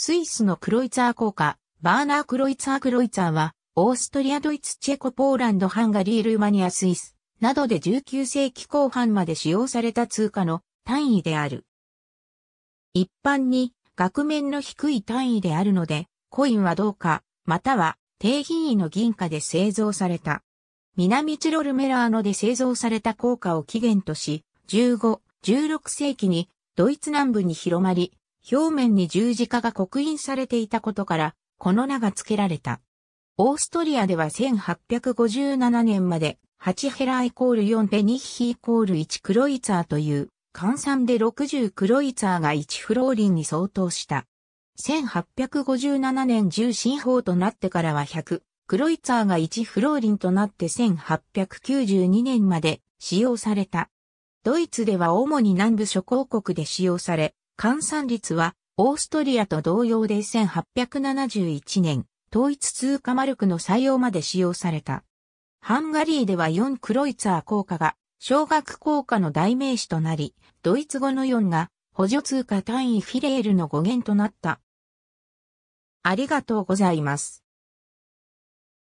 スイスのクロイツァー効果、バーナー・クロイツァー・クロイツァーは、オーストリア、ドイツ、チェコ、ポーランド、ハンガリー、ルーマニア、スイス、などで19世紀後半まで使用された通貨の単位である。一般に、額面の低い単位であるので、コインはどうか、または低品位の銀貨で製造された。南チロルメラーノで製造された硬貨を起源とし、15、16世紀にドイツ南部に広まり、表面に十字架が刻印されていたことから、この名が付けられた。オーストリアでは1857年まで、8ヘライコール4ペニッヒイコール1クロイツァーという、換算で60クロイツァーが1フローリンに相当した。1857年重心法となってからは100、クロイツァーが1フローリンとなって1892年まで使用された。ドイツでは主に南部諸公国で使用され、換算率は、オーストリアと同様で1871年、統一通貨マルクの採用まで使用された。ハンガリーでは4クロイツァー効果が、小学効果の代名詞となり、ドイツ語の4が、補助通貨単位フィレールの語源となった。ありがとうございます。